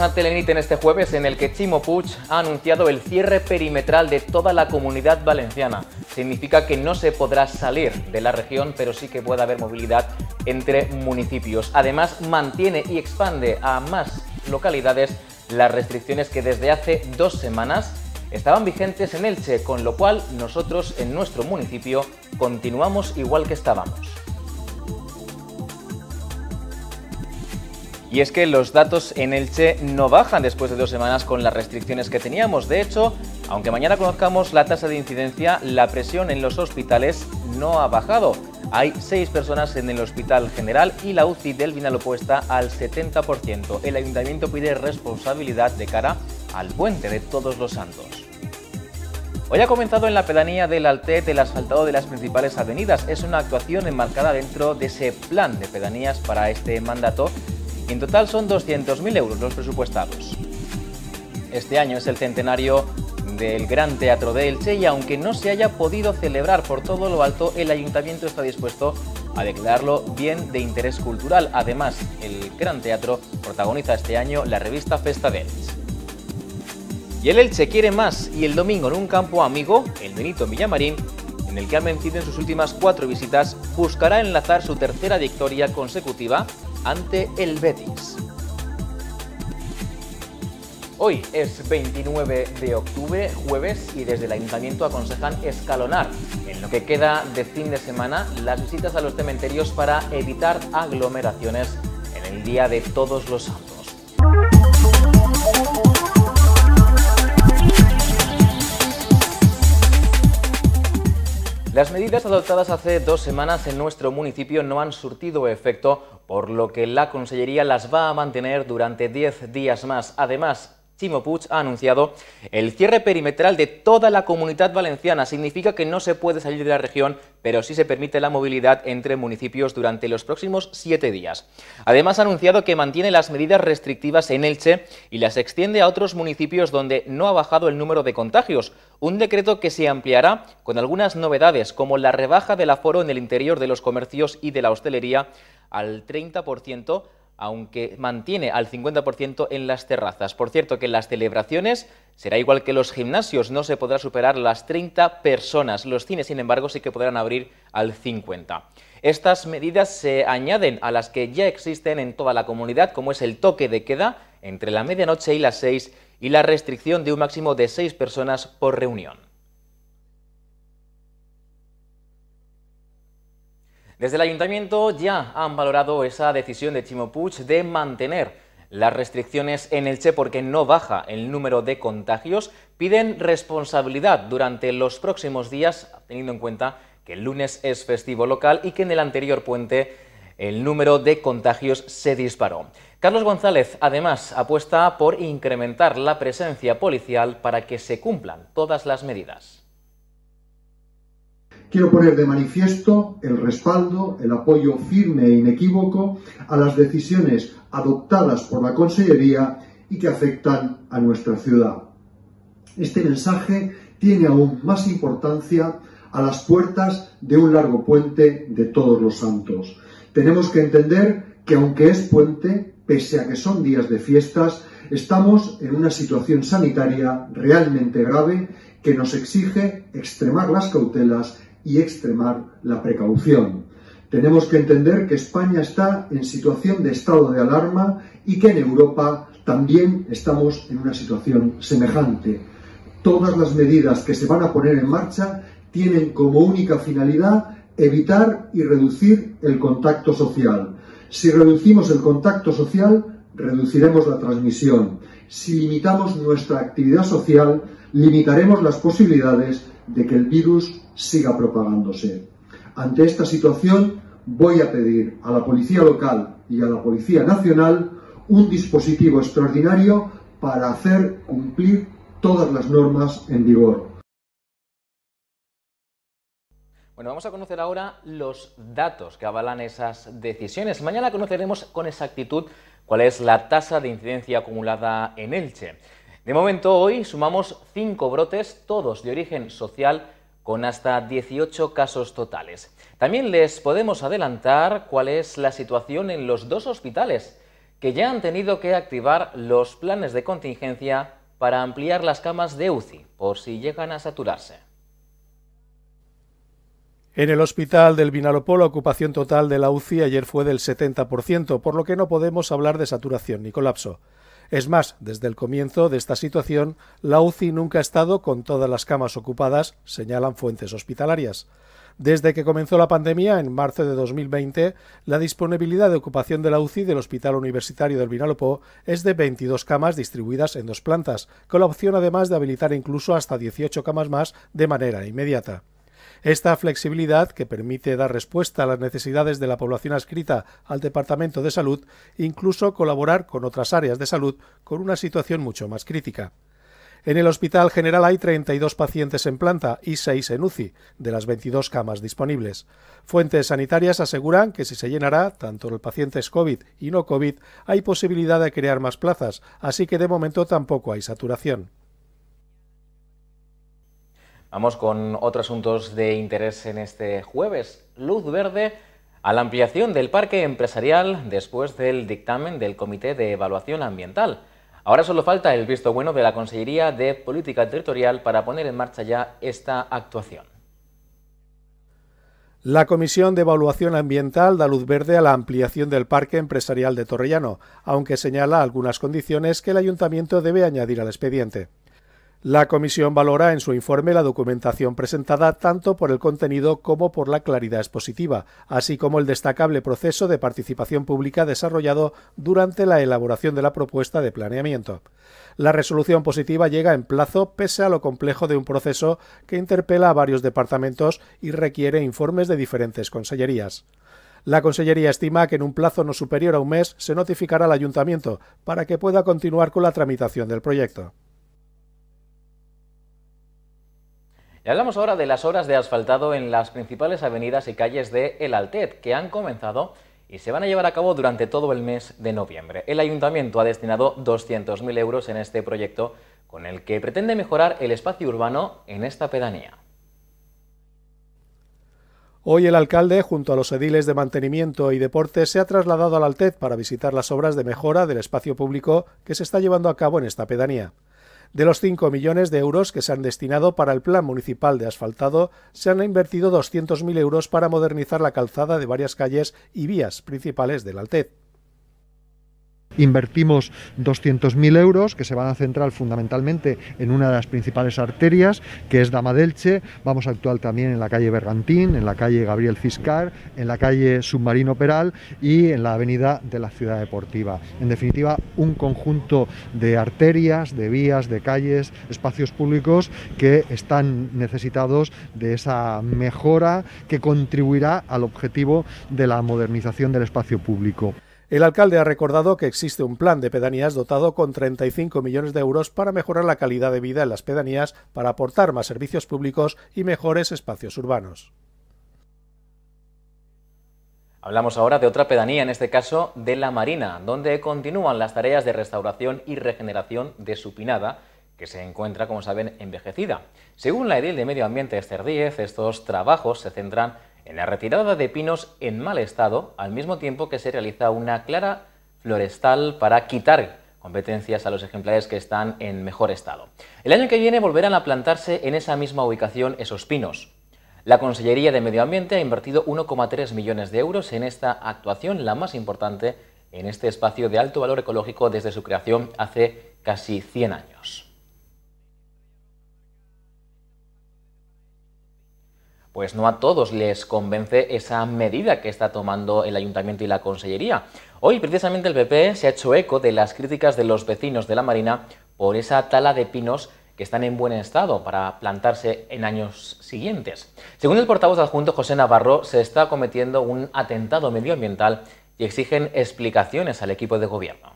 a Telenit en este jueves en el que Chimo Puig ha anunciado el cierre perimetral de toda la comunidad valenciana. Significa que no se podrá salir de la región, pero sí que puede haber movilidad entre municipios. Además, mantiene y expande a más localidades las restricciones que desde hace dos semanas estaban vigentes en Elche, con lo cual nosotros en nuestro municipio continuamos igual que estábamos. Y es que los datos en Elche no bajan después de dos semanas con las restricciones que teníamos. De hecho, aunque mañana conozcamos la tasa de incidencia, la presión en los hospitales no ha bajado. Hay seis personas en el Hospital General y la UCI del Vinalopó está al 70%. El Ayuntamiento pide responsabilidad de cara al puente de Todos los Santos. Hoy ha comenzado en la pedanía del Altet el asfaltado de las principales avenidas. Es una actuación enmarcada dentro de ese plan de pedanías para este mandato en total son 200.000 euros los presupuestados. Este año es el centenario del Gran Teatro de Elche y aunque no se haya podido celebrar por todo lo alto, el ayuntamiento está dispuesto a declararlo bien de interés cultural. Además, el Gran Teatro protagoniza este año la revista Festa de Elche. Y el Elche quiere más y el domingo en un campo amigo, el Benito Villamarín, en el que ha vencido en sus últimas cuatro visitas, buscará enlazar su tercera victoria consecutiva ante el Betis. Hoy es 29 de octubre, jueves, y desde el ayuntamiento aconsejan escalonar en lo que queda de fin de semana las visitas a los cementerios para evitar aglomeraciones en el Día de Todos los Santos. medidas adoptadas hace dos semanas en nuestro municipio no han surtido efecto, por lo que la Consellería las va a mantener durante 10 días más. Además, Chimo Puig ha anunciado el cierre perimetral de toda la comunidad valenciana. Significa que no se puede salir de la región, pero sí se permite la movilidad entre municipios durante los próximos siete días. Además ha anunciado que mantiene las medidas restrictivas en Elche y las extiende a otros municipios donde no ha bajado el número de contagios. Un decreto que se ampliará con algunas novedades, como la rebaja del aforo en el interior de los comercios y de la hostelería al 30% aunque mantiene al 50% en las terrazas. Por cierto, que en las celebraciones será igual que los gimnasios, no se podrá superar las 30 personas. Los cines, sin embargo, sí que podrán abrir al 50. Estas medidas se añaden a las que ya existen en toda la comunidad, como es el toque de queda entre la medianoche y las 6 y la restricción de un máximo de 6 personas por reunión. Desde el ayuntamiento ya han valorado esa decisión de Chimo Puig de mantener las restricciones en el CHE porque no baja el número de contagios. Piden responsabilidad durante los próximos días, teniendo en cuenta que el lunes es festivo local y que en el anterior puente el número de contagios se disparó. Carlos González, además, apuesta por incrementar la presencia policial para que se cumplan todas las medidas. Quiero poner de manifiesto el respaldo, el apoyo firme e inequívoco a las decisiones adoptadas por la Consellería y que afectan a nuestra ciudad. Este mensaje tiene aún más importancia a las puertas de un largo puente de todos los santos. Tenemos que entender que aunque es puente, pese a que son días de fiestas, estamos en una situación sanitaria realmente grave que nos exige extremar las cautelas y extremar la precaución. Tenemos que entender que España está en situación de estado de alarma y que en Europa también estamos en una situación semejante. Todas las medidas que se van a poner en marcha tienen como única finalidad evitar y reducir el contacto social. Si reducimos el contacto social, reduciremos la transmisión. Si limitamos nuestra actividad social, limitaremos las posibilidades de que el virus siga propagándose. Ante esta situación, voy a pedir a la Policía Local y a la Policía Nacional un dispositivo extraordinario para hacer cumplir todas las normas en vigor. Bueno, vamos a conocer ahora los datos que avalan esas decisiones. Mañana conoceremos con exactitud cuál es la tasa de incidencia acumulada en Elche. De momento hoy sumamos 5 brotes, todos de origen social, con hasta 18 casos totales. También les podemos adelantar cuál es la situación en los dos hospitales, que ya han tenido que activar los planes de contingencia para ampliar las camas de UCI, por si llegan a saturarse. En el hospital del Vinalopó la ocupación total de la UCI ayer fue del 70%, por lo que no podemos hablar de saturación ni colapso. Es más, desde el comienzo de esta situación, la UCI nunca ha estado con todas las camas ocupadas, señalan fuentes hospitalarias. Desde que comenzó la pandemia, en marzo de 2020, la disponibilidad de ocupación de la UCI del Hospital Universitario del Vinalopó es de 22 camas distribuidas en dos plantas, con la opción además de habilitar incluso hasta 18 camas más de manera inmediata. Esta flexibilidad, que permite dar respuesta a las necesidades de la población adscrita al Departamento de Salud, incluso colaborar con otras áreas de salud con una situación mucho más crítica. En el Hospital General hay 32 pacientes en planta y 6 en UCI, de las 22 camas disponibles. Fuentes sanitarias aseguran que si se llenará, tanto los pacientes COVID y no COVID, hay posibilidad de crear más plazas, así que de momento tampoco hay saturación. Vamos con otros asuntos de interés en este jueves. Luz verde a la ampliación del parque empresarial después del dictamen del Comité de Evaluación Ambiental. Ahora solo falta el visto bueno de la Consellería de Política Territorial para poner en marcha ya esta actuación. La Comisión de Evaluación Ambiental da luz verde a la ampliación del Parque Empresarial de Torrellano, aunque señala algunas condiciones que el Ayuntamiento debe añadir al expediente. La comisión valora en su informe la documentación presentada tanto por el contenido como por la claridad expositiva, así como el destacable proceso de participación pública desarrollado durante la elaboración de la propuesta de planeamiento. La resolución positiva llega en plazo pese a lo complejo de un proceso que interpela a varios departamentos y requiere informes de diferentes consellerías. La Consellería estima que en un plazo no superior a un mes se notificará al Ayuntamiento para que pueda continuar con la tramitación del proyecto. Y hablamos ahora de las horas de asfaltado en las principales avenidas y calles de El Altet, que han comenzado y se van a llevar a cabo durante todo el mes de noviembre. El ayuntamiento ha destinado 200.000 euros en este proyecto, con el que pretende mejorar el espacio urbano en esta pedanía. Hoy el alcalde, junto a los ediles de mantenimiento y deporte, se ha trasladado al Altet para visitar las obras de mejora del espacio público que se está llevando a cabo en esta pedanía. De los 5 millones de euros que se han destinado para el Plan Municipal de Asfaltado, se han invertido 200.000 euros para modernizar la calzada de varias calles y vías principales del Altez. Invertimos 200.000 euros que se van a centrar fundamentalmente en una de las principales arterias, que es Damadelche. Vamos a actuar también en la calle Bergantín, en la calle Gabriel Fiscar, en la calle Submarino Peral y en la avenida de la Ciudad Deportiva. En definitiva, un conjunto de arterias, de vías, de calles, espacios públicos que están necesitados de esa mejora que contribuirá al objetivo de la modernización del espacio público. El alcalde ha recordado que existe un plan de pedanías dotado con 35 millones de euros para mejorar la calidad de vida en las pedanías, para aportar más servicios públicos y mejores espacios urbanos. Hablamos ahora de otra pedanía, en este caso de La Marina, donde continúan las tareas de restauración y regeneración de su pinada, que se encuentra, como saben, envejecida. Según la edil de Medio Ambiente Esther Díez, estos trabajos se centran en la retirada de pinos en mal estado, al mismo tiempo que se realiza una clara florestal para quitar competencias a los ejemplares que están en mejor estado. El año que viene volverán a plantarse en esa misma ubicación esos pinos. La Consellería de Medio Ambiente ha invertido 1,3 millones de euros en esta actuación, la más importante en este espacio de alto valor ecológico desde su creación hace casi 100 años. pues no a todos les convence esa medida que está tomando el ayuntamiento y la consellería. Hoy precisamente el PP se ha hecho eco de las críticas de los vecinos de la Marina por esa tala de pinos que están en buen estado para plantarse en años siguientes. Según el portavoz adjunto José Navarro, se está cometiendo un atentado medioambiental y exigen explicaciones al equipo de gobierno.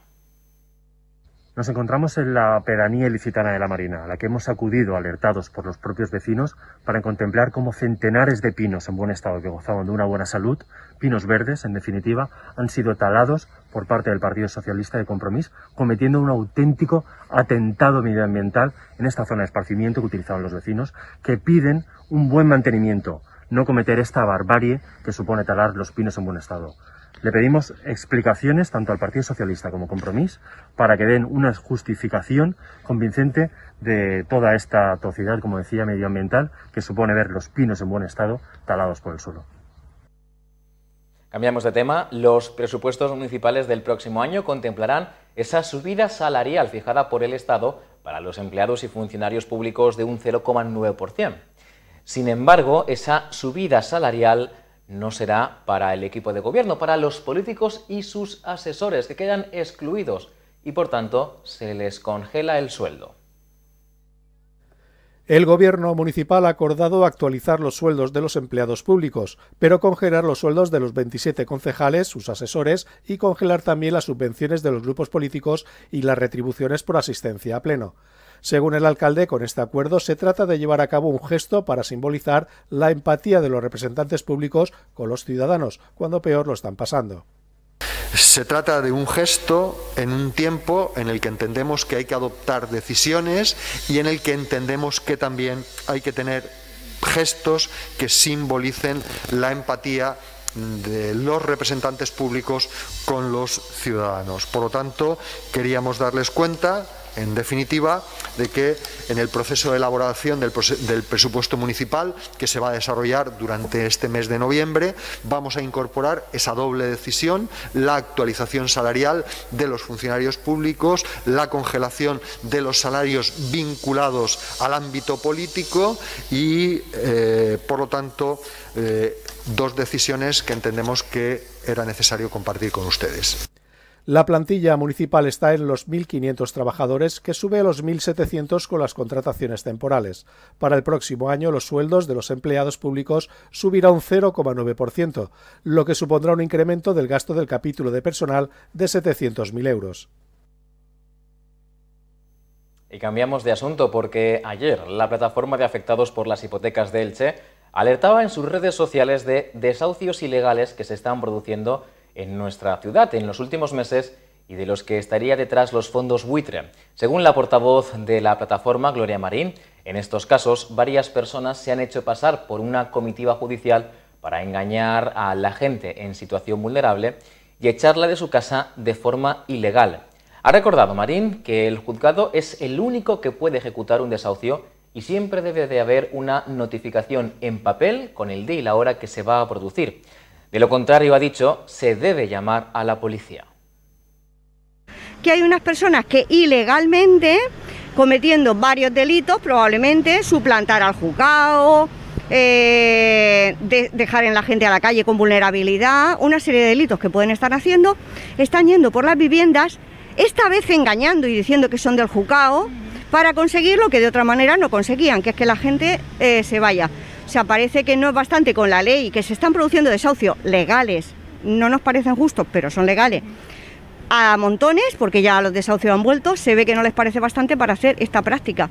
Nos encontramos en la pedanía ilicitana de la Marina, a la que hemos acudido alertados por los propios vecinos para contemplar cómo centenares de pinos en buen estado que gozaban de una buena salud, pinos verdes en definitiva, han sido talados por parte del Partido Socialista de Compromís, cometiendo un auténtico atentado medioambiental en esta zona de esparcimiento que utilizaban los vecinos, que piden un buen mantenimiento, no cometer esta barbarie que supone talar los pinos en buen estado. Le pedimos explicaciones tanto al Partido Socialista como Compromís para que den una justificación convincente de toda esta atrocidad, como decía, medioambiental que supone ver los pinos en buen estado talados por el suelo. Cambiamos de tema. Los presupuestos municipales del próximo año contemplarán esa subida salarial fijada por el Estado para los empleados y funcionarios públicos de un 0,9%. Sin embargo, esa subida salarial no será para el equipo de gobierno, para los políticos y sus asesores, que quedan excluidos y por tanto se les congela el sueldo. El gobierno municipal ha acordado actualizar los sueldos de los empleados públicos, pero congelar los sueldos de los 27 concejales, sus asesores y congelar también las subvenciones de los grupos políticos y las retribuciones por asistencia a pleno. Según el alcalde, con este acuerdo se trata de llevar a cabo un gesto para simbolizar la empatía de los representantes públicos con los ciudadanos, cuando peor lo están pasando. Se trata de un gesto en un tiempo en el que entendemos que hay que adoptar decisiones y en el que entendemos que también hay que tener gestos que simbolicen la empatía de los representantes públicos con los ciudadanos. Por lo tanto, queríamos darles cuenta en definitiva, de que en el proceso de elaboración del, presupuesto municipal, que se va a desarrollar durante este mes de noviembre, vamos a incorporar esa doble decisión, la actualización salarial de los funcionarios públicos, la congelación de los salarios vinculados al ámbito político y, eh, por lo tanto, eh, dos decisiones que entendemos que era necesario compartir con ustedes. La plantilla municipal está en los 1.500 trabajadores, que sube a los 1.700 con las contrataciones temporales. Para el próximo año, los sueldos de los empleados públicos subirán un 0,9%, lo que supondrá un incremento del gasto del capítulo de personal de 700.000 euros. Y cambiamos de asunto porque ayer la plataforma de afectados por las hipotecas de Elche alertaba en sus redes sociales de desahucios ilegales que se están produciendo en nuestra ciudad en los últimos meses y de los que estaría detrás los fondos buitre. Según la portavoz de la plataforma, Gloria Marín, en estos casos varias personas se han hecho pasar por una comitiva judicial para engañar a la gente en situación vulnerable y echarla de su casa de forma ilegal. Ha recordado Marín que el juzgado es el único que puede ejecutar un desahucio y siempre debe de haber una notificación en papel con el día y la hora que se va a producir. De lo contrario, ha dicho, se debe llamar a la policía. Que hay unas personas que ilegalmente, cometiendo varios delitos, probablemente suplantar al juzgado, eh, dejar en la gente a la calle con vulnerabilidad, una serie de delitos que pueden estar haciendo, están yendo por las viviendas, esta vez engañando y diciendo que son del juzgado, para conseguir lo que de otra manera no conseguían, que es que la gente eh, se vaya se sea, parece que no es bastante con la ley, que se están produciendo desahucios legales, no nos parecen justos, pero son legales, a montones, porque ya los desahucios han vuelto, se ve que no les parece bastante para hacer esta práctica.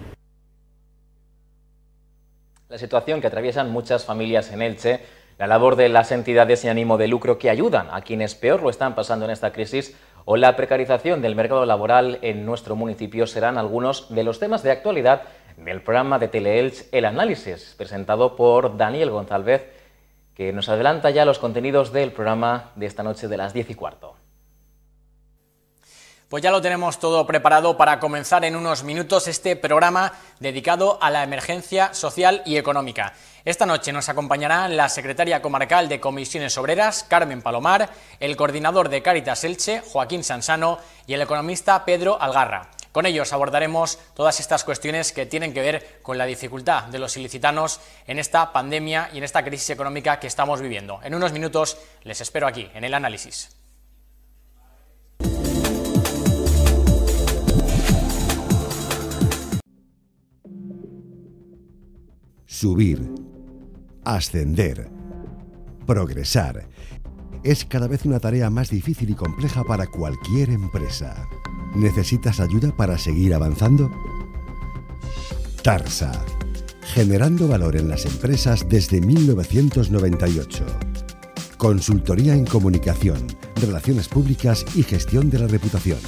La situación que atraviesan muchas familias en Elche la labor de las entidades sin ánimo de lucro que ayudan a quienes peor lo están pasando en esta crisis o la precarización del mercado laboral en nuestro municipio serán algunos de los temas de actualidad del programa de Teleelch El Análisis, presentado por Daniel González, que nos adelanta ya los contenidos del programa de esta noche de las 10 y cuarto. Pues ya lo tenemos todo preparado para comenzar en unos minutos este programa dedicado a la emergencia social y económica. Esta noche nos acompañará la secretaria comarcal de Comisiones Obreras, Carmen Palomar, el coordinador de Cáritas Elche, Joaquín Sansano, y el economista Pedro Algarra. Con ellos abordaremos todas estas cuestiones que tienen que ver con la dificultad de los ilicitanos en esta pandemia y en esta crisis económica que estamos viviendo. En unos minutos les espero aquí, en el análisis. Subir, ascender, progresar es cada vez una tarea más difícil y compleja para cualquier empresa. ¿Necesitas ayuda para seguir avanzando? Tarsa. Generando valor en las empresas desde 1998. Consultoría en comunicación, relaciones públicas y gestión de la reputación.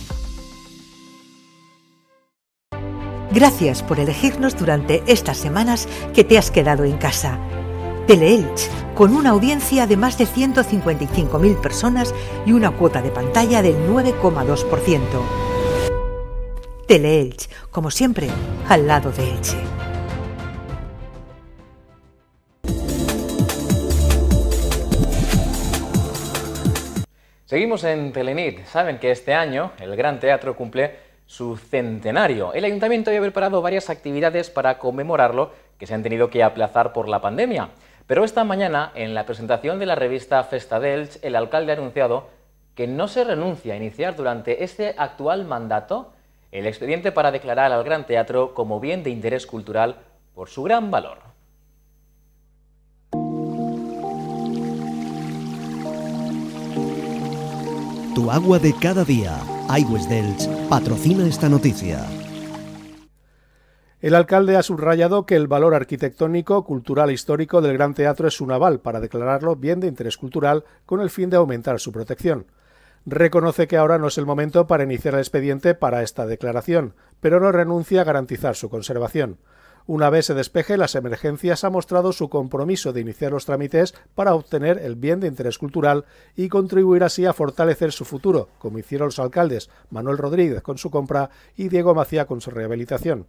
Gracias por elegirnos durante estas semanas que te has quedado en casa. Teleelch, con una audiencia de más de 155.000 personas y una cuota de pantalla del 9,2%. Teleelch, como siempre, al lado de Elche. Seguimos en Telenit. Saben que este año el Gran Teatro cumple su centenario. El ayuntamiento había preparado varias actividades para conmemorarlo que se han tenido que aplazar por la pandemia. Pero esta mañana, en la presentación de la revista Festa dels el alcalde ha anunciado que no se renuncia a iniciar durante este actual mandato el expediente para declarar al Gran Teatro como bien de interés cultural por su gran valor. Tu agua de cada día, Aigües dels patrocina esta noticia. El alcalde ha subrayado que el valor arquitectónico, cultural e histórico del Gran Teatro es un aval para declararlo bien de interés cultural con el fin de aumentar su protección. Reconoce que ahora no es el momento para iniciar el expediente para esta declaración, pero no renuncia a garantizar su conservación. Una vez se despeje las emergencias, ha mostrado su compromiso de iniciar los trámites para obtener el bien de interés cultural y contribuir así a fortalecer su futuro, como hicieron los alcaldes Manuel Rodríguez con su compra y Diego Macía con su rehabilitación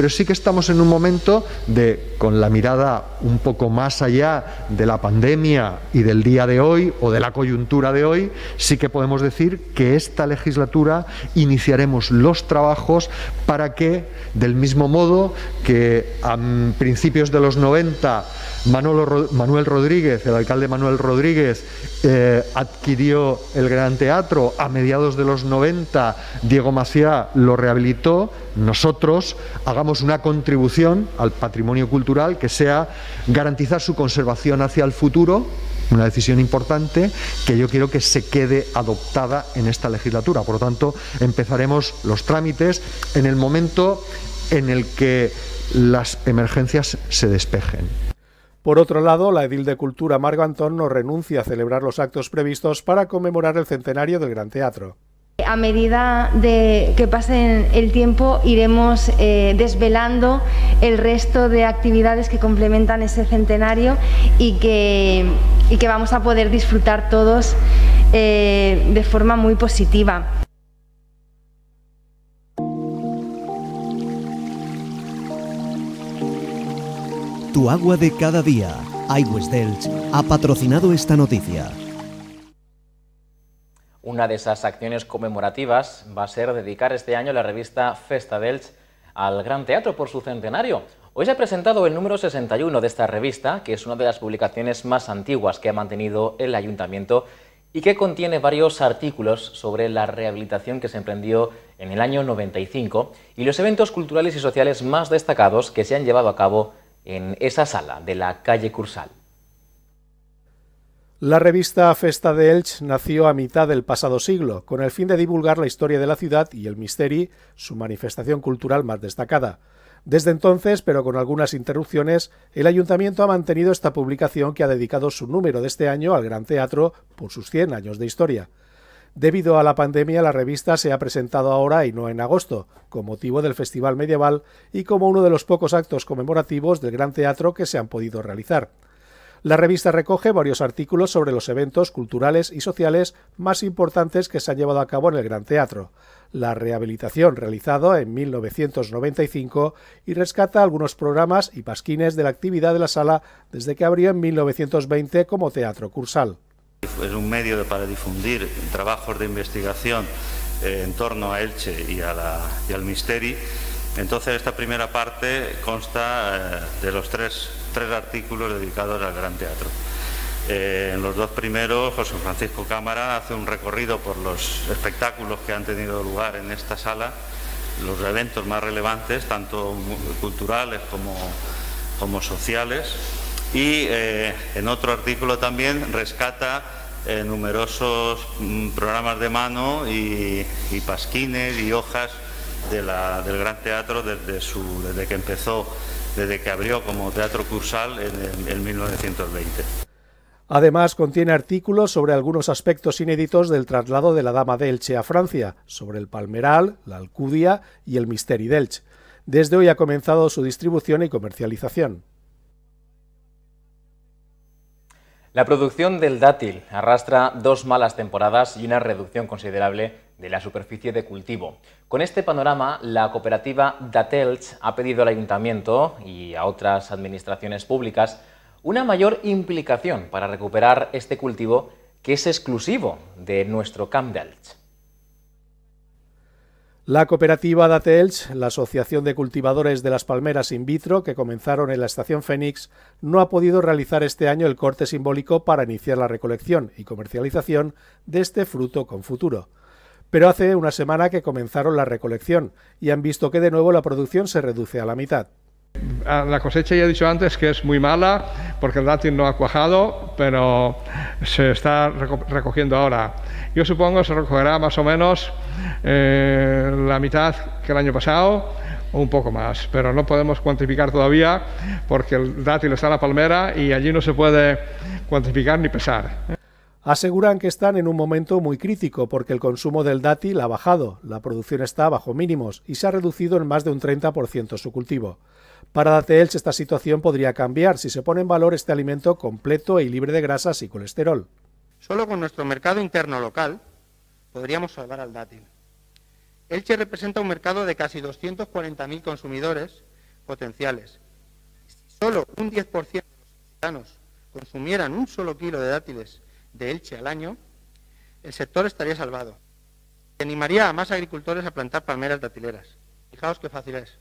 pero sí que estamos en un momento de, con la mirada un poco más allá de la pandemia y del día de hoy o de la coyuntura de hoy, sí que podemos decir que esta legislatura iniciaremos los trabajos para que, del mismo modo que a principios de los 90 Manuel Rodríguez, el alcalde Manuel Rodríguez, eh, adquirió el Gran Teatro, a mediados de los 90 Diego Maciá lo rehabilitó, nosotros hagamos una contribución al patrimonio cultural que sea garantizar su conservación hacia el futuro, una decisión importante que yo quiero que se quede adoptada en esta legislatura. Por lo tanto, empezaremos los trámites en el momento en el que las emergencias se despejen. Por otro lado, la edil de Cultura Margo Antón no renuncia a celebrar los actos previstos para conmemorar el centenario del Gran Teatro a medida de que pasen el tiempo iremos eh, desvelando el resto de actividades que complementan ese centenario y que, que vamos a poder disfrutar todos eh, de forma muy positiva. Tu agua de cada día, Aigües Delch, ha patrocinado esta noticia. Una de esas acciones conmemorativas va a ser dedicar este año la revista Festa d'Elx al Gran Teatro por su centenario. Hoy se ha presentado el número 61 de esta revista, que es una de las publicaciones más antiguas que ha mantenido el ayuntamiento y que contiene varios artículos sobre la rehabilitación que se emprendió en el año 95 y los eventos culturales y sociales más destacados que se han llevado a cabo en esa sala de la calle Cursal. La revista Festa de Elch nació a mitad del pasado siglo, con el fin de divulgar la historia de la ciudad y el misteri, su manifestación cultural más destacada. Desde entonces, pero con algunas interrupciones, el ayuntamiento ha mantenido esta publicación que ha dedicado su número de este año al Gran Teatro por sus 100 años de historia. Debido a la pandemia, la revista se ha presentado ahora y no en agosto, con motivo del Festival Medieval y como uno de los pocos actos conmemorativos del Gran Teatro que se han podido realizar. La revista recoge varios artículos sobre los eventos culturales y sociales más importantes que se han llevado a cabo en el Gran Teatro, la rehabilitación realizada en 1995 y rescata algunos programas y pasquines de la actividad de la sala desde que abrió en 1920 como teatro cursal. Es un medio para difundir trabajos de investigación eh, en torno a Elche y, al Misteri. Entonces esta primera parte consta eh, de los tres tres artículos dedicados al Gran Teatro. Eh, en los dos primeros, José Francisco Cámara hace un recorrido por los espectáculos que han tenido lugar en esta sala, los eventos más relevantes, tanto culturales como, como sociales, y eh, en otro artículo también rescata eh, numerosos mm, programas de mano y, pasquines y hojas del Gran Teatro desde, su, desde que empezó desde que abrió como teatro cursal en, 1920. Además, contiene artículos sobre algunos aspectos inéditos del traslado de la Dama de a Francia, sobre el palmeral, la alcudia y el misteri Delche. Desde hoy ha comenzado su distribución y comercialización. La producción del dátil arrastra dos malas temporadas y una reducción considerable de la superficie de cultivo. Con este panorama, la cooperativa Datelch ha pedido al ayuntamiento y a otras administraciones públicas una mayor implicación para recuperar este cultivo que es exclusivo de nuestro Camp la cooperativa Datelch, la Asociación de Cultivadores de las Palmeras in vitro, que comenzaron en la Estación Fénix, no ha podido realizar este año el corte simbólico para iniciar la recolección y comercialización de este fruto con futuro. Pero hace una semana que comenzaron la recolección y han visto que de nuevo la producción se reduce a la mitad. Ah, la cosecha ya he dicho antes que es muy mala porque el dátil no ha cuajado, pero se está recogiendo ahora. Yo supongo se recogerá más o menos eh, la mitad que el año pasado o un poco más, pero no podemos cuantificar todavía porque el dátil está en la palmera y allí no se puede cuantificar ni pesar. Aseguran que están en un momento muy crítico porque el consumo del dátil ha bajado, la producción está bajo mínimos y se ha reducido en más de un 30% su cultivo. Para Datelch esta situación podría cambiar si se pone en valor este alimento completo y libre de grasas y colesterol. Solo con nuestro mercado interno local podríamos salvar al dátil. Elche representa un mercado de casi 240.000 consumidores potenciales. Si solo un 10% de los ciudadanos consumieran un solo kilo de dátiles de Elche al año, el sector estaría salvado. Se animaría a más agricultores a plantar palmeras datileras. Fijaos qué fácil es.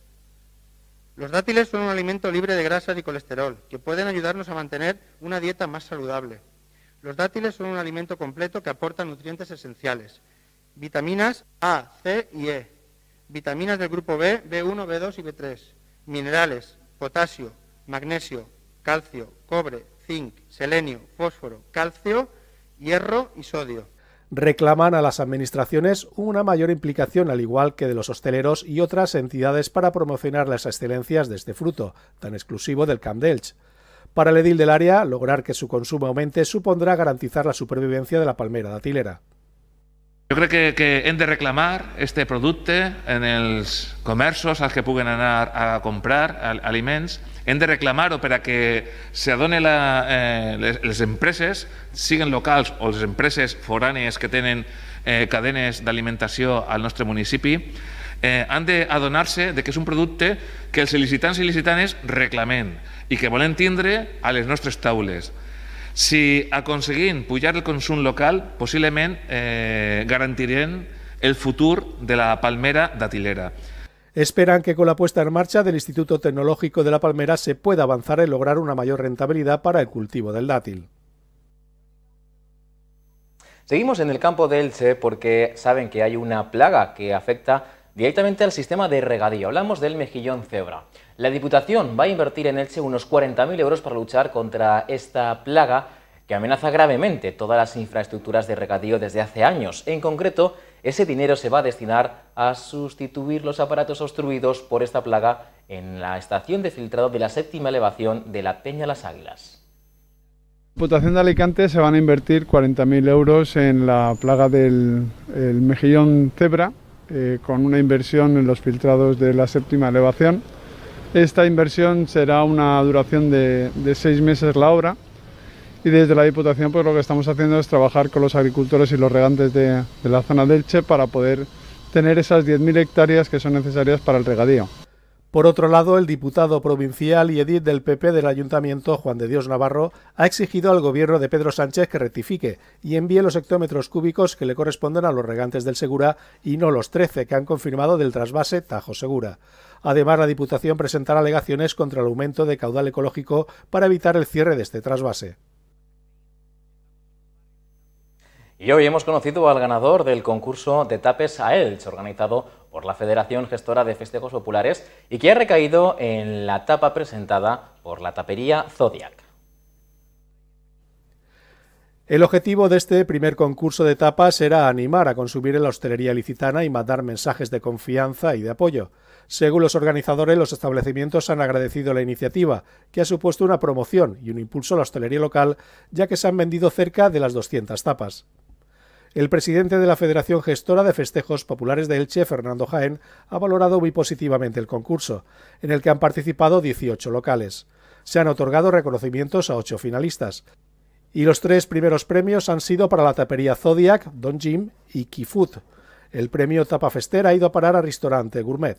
Los dátiles son un alimento libre de grasas y colesterol, que pueden ayudarnos a mantener una dieta más saludable, los dátiles son un alimento completo que aporta nutrientes esenciales, vitaminas A, C y E, vitaminas del grupo B, B1, B2 y B3, minerales, potasio, magnesio, calcio, cobre, zinc, selenio, fósforo, calcio, hierro y sodio. Reclaman a las administraciones una mayor implicación, al igual que de los hosteleros y otras entidades, para promocionar las excelencias de este fruto, tan exclusivo del Camp Para el edil del área, lograr que su consumo aumente supondrá garantizar la supervivencia de la palmera datilera. Jo crec que, que hem de reclamar este producte en els comerços als que puguen anar a comprar aliments. Hem de reclamar-ho per a que s'adone eh, les, les empreses, siguin locals o les empreses forànies que tenen eh, cadenes d'alimentació al nostre municipi, eh, han d'adonar-se de que és un producte que els licitants i licitanes reclamen y que volen tindre a los nuestros taules. Si aconseguim pujar el consumo local, posiblemente eh, el futuro de la palmera datilera. Esperan que con la puesta en marcha del Instituto Tecnológico de la Palmera se pueda avanzar en lograr una mayor rentabilidad para el cultivo del dátil. Seguimos en el campo de Elche porque saben que hay una plaga que afecta directamente al sistema de regadío. Hablamos del mejillón cebra. La Diputación va a invertir en él unos 40.000 euros para luchar contra esta plaga que amenaza gravemente todas las infraestructuras de regadío desde hace años. En concreto, ese dinero se va a destinar a sustituir los aparatos obstruidos por esta plaga en la estación de filtrado de la séptima elevación de la Peña Las Águilas. Diputación de Alicante se van a invertir 40.000 euros en la plaga del mejillón cebra eh, con una inversión en los filtrados de la séptima elevación. Esta inversión será una duración de, seis meses la obra y desde la Diputación pues lo que estamos haciendo es trabajar con los agricultores y los regantes de, de la zona del Che para poder tener esas 10.000 hectáreas que son necesarias para el regadío. Por otro lado, el diputado provincial y edil del PP del Ayuntamiento, Juan de Dios Navarro, ha exigido al gobierno de Pedro Sánchez que rectifique y envíe los hectómetros cúbicos que le corresponden a los regantes del Segura y no los 13 que han confirmado del trasvase Tajo Segura. Además, la Diputación presentará alegaciones contra el aumento de caudal ecológico para evitar el cierre de este trasvase. Y hoy hemos conocido al ganador del concurso de tapes a Elche, organizado por la Federación Gestora de Festejos Populares y que ha recaído en la tapa presentada por la tapería Zodiac. El objetivo de este primer concurso de tapas era animar a consumir en la hostelería licitana y mandar mensajes de confianza y de apoyo. Según los organizadores, los establecimientos han agradecido la iniciativa, que ha supuesto una promoción y un impulso a la hostelería local, ya que se han vendido cerca de las 200 tapas. El presidente de la Federación Gestora de Festejos Populares de Elche, Fernando Jaén, ha valorado muy positivamente el concurso, en el que han participado 18 locales. Se han otorgado reconocimientos a ocho finalistas. Y los tres primeros premios han sido para la tapería Zodiac, Don Jim y Kifut. El premio Tapa ha ido a parar a Restaurante Gourmet.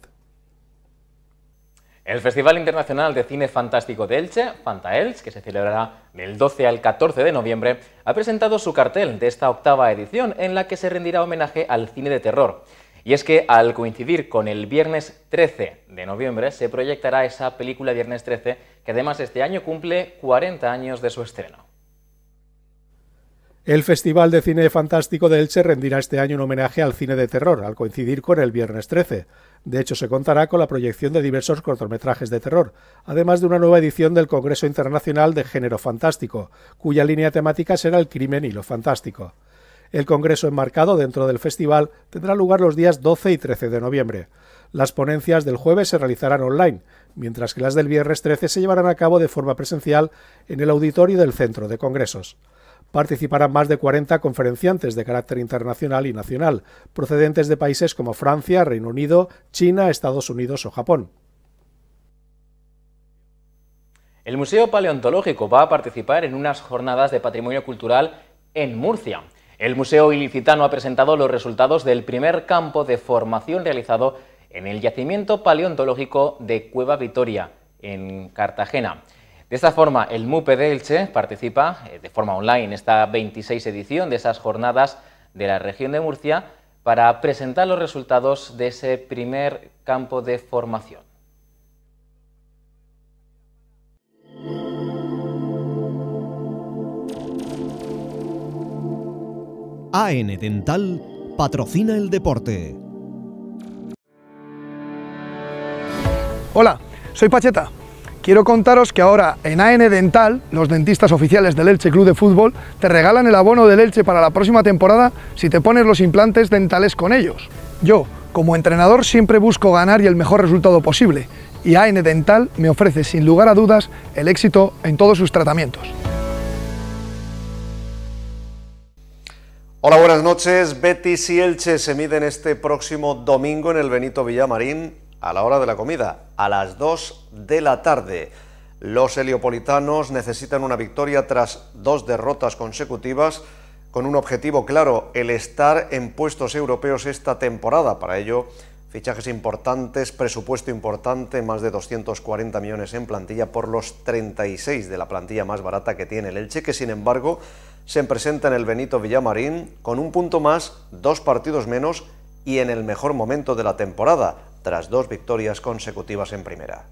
El Festival Internacional de Cine Fantástico de Elche, Fantaelch, que se celebrará del 12 al 14 de noviembre, ha presentado su cartel de esta octava edición en la que se rendirá homenaje al cine de terror. Y es que al coincidir con el viernes 13 de noviembre se proyectará esa película Viernes 13 que además este año cumple 40 años de su estreno. El Festival de Cine Fantástico de Elche rendirá este año un homenaje al cine de terror, al coincidir con el viernes 13. De hecho, se contará con la proyección de diversos cortometrajes de terror, además de una nueva edición del Congreso Internacional de Género Fantástico, cuya línea temática será el crimen y lo fantástico. El congreso enmarcado dentro del festival tendrá lugar los días 12 y 13 de noviembre. Las ponencias del jueves se realizarán online, mientras que las del viernes 13 se llevarán a cabo de forma presencial en el auditorio del Centro de Congresos participarán más de 40 conferenciantes de carácter internacional y nacional, procedentes de países como Francia, Reino Unido, China, Estados Unidos o Japón. El Museo Paleontológico va a participar en unas jornadas de patrimonio cultural en Murcia. El Museo Ilicitano ha presentado los resultados del primer campo de formación realizado en el yacimiento paleontológico de Cueva Vitoria, en Cartagena. De esta forma, el MUPE de Elche participa eh, de forma online en esta 26 edición de esas jornadas de la región de Murcia para presentar los resultados de ese primer campo de formación. AN Dental patrocina el deporte. Hola, soy Pacheta Quiero contaros que ahora en AN Dental, los dentistas oficiales del Elche Club de Fútbol, te regalan el abono del Elche para la próxima temporada si te pones los implantes dentales con ellos. Yo, como entrenador, siempre busco ganar y el mejor resultado posible, y AN Dental me ofrece sin lugar a dudas el éxito en todos sus tratamientos. Hola, buenas noches. Betis y Elche se miden este próximo domingo en el Benito Villamarín a la hora de la comida, a las 2 de la tarde. Los heliopolitanos necesitan una victoria tras dos derrotas consecutivas, con un objetivo claro, el estar en puestos europeos esta temporada. Para ello, fichajes importantes, presupuesto importante, más de 240 millones en plantilla por los 36 de la plantilla más barata que tiene el Elche, que sin embargo se presenta en el Benito Villamarín con un punto más, dos partidos menos y en el mejor momento de la temporada tras dos victorias consecutivas en primera.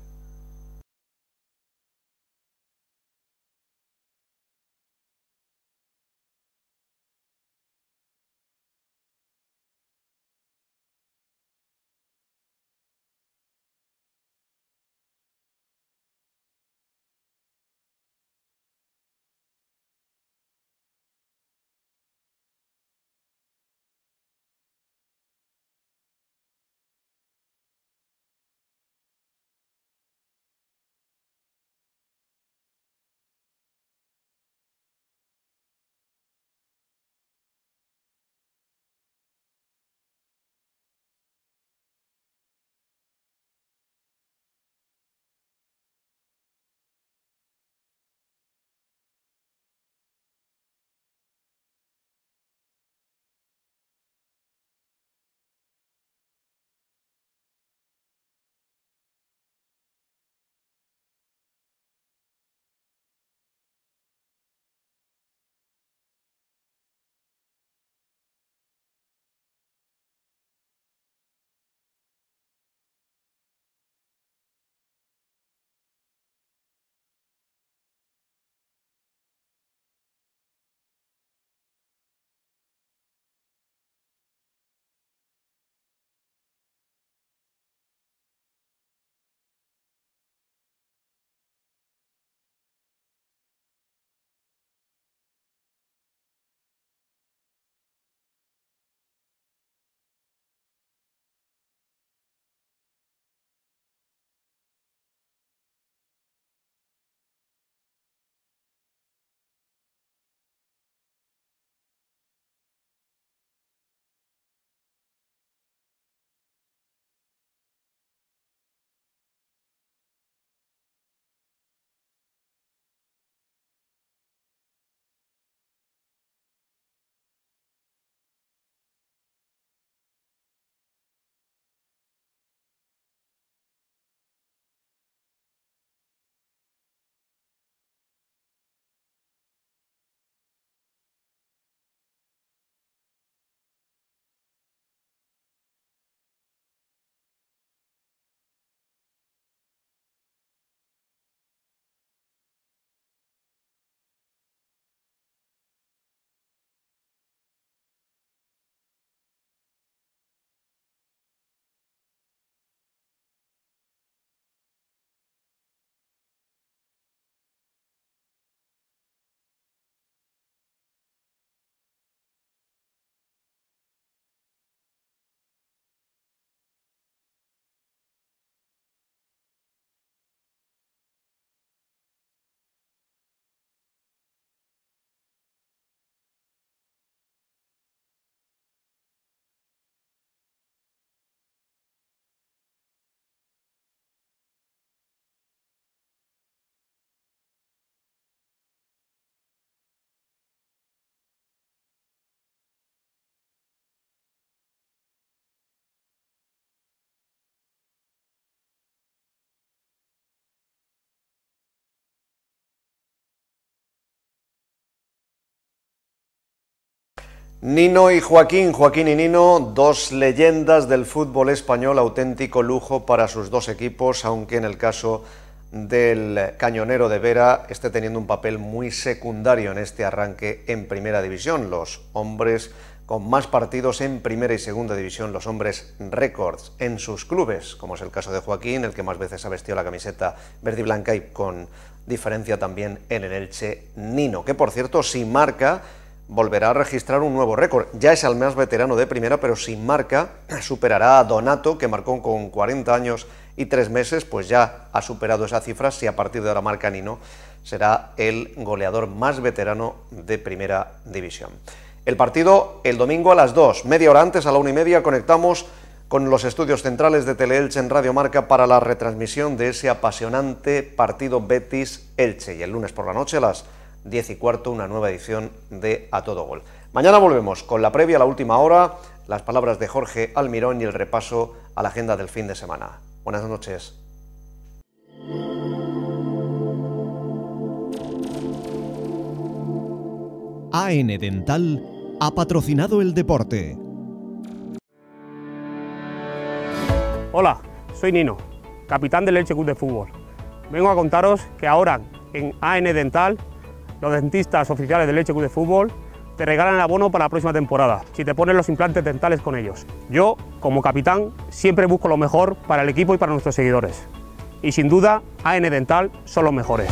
Nino y Joaquín, Joaquín y Nino, dos leyendas del fútbol español, auténtico lujo para sus dos equipos, aunque en el caso del cañonero de Vera esté teniendo un papel muy secundario en este arranque en primera división. Los hombres con más partidos en primera y segunda división, los hombres récords en sus clubes, como es el caso de Joaquín, el que más veces ha vestido la camiseta verde y blanca y con diferencia también en el Elche Nino, que por cierto si marca volverá a registrar un nuevo récord. Ya es el más veterano de primera, pero sin marca, superará a Donato, que marcó con 40 años y 3 meses, pues ya ha superado esa cifra, si a partir de ahora marca no será el goleador más veterano de primera división. El partido el domingo a las 2, media hora antes, a la 1 y media, conectamos con los estudios centrales de Teleelche en Radio Marca para la retransmisión de ese apasionante partido Betis-Elche. Y el lunes por la noche a las ...diez y cuarto, una nueva edición de A Todo Gol. Mañana volvemos con la previa, a la última hora, las palabras de Jorge Almirón y el repaso a la agenda del fin de semana. Buenas noches. AN Dental ha patrocinado el deporte. Hola, soy Nino, capitán del Elche Club de Fútbol. Vengo a contaros que ahora en AN Dental los dentistas oficiales del Leche Club de Fútbol te regalan el abono para la próxima temporada, si te pones los implantes dentales con ellos. Yo, como capitán, siempre busco lo mejor para el equipo y para nuestros seguidores. Y sin duda, AN Dental son los mejores.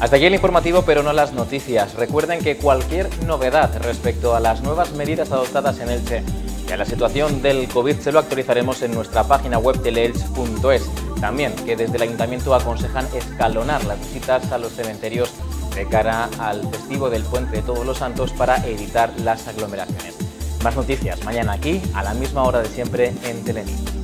Hasta aquí el informativo, pero no las noticias. Recuerden que cualquier novedad respecto a las nuevas medidas adoptadas en Elche y a la situación del COVID se lo actualizaremos en nuestra página web teleelch.es. También que desde el ayuntamiento aconsejan escalonar las visitas a los cementerios de cara al festivo del Puente de Todos los Santos para evitar las aglomeraciones. Más noticias mañana aquí, a la misma hora de siempre en Televisión.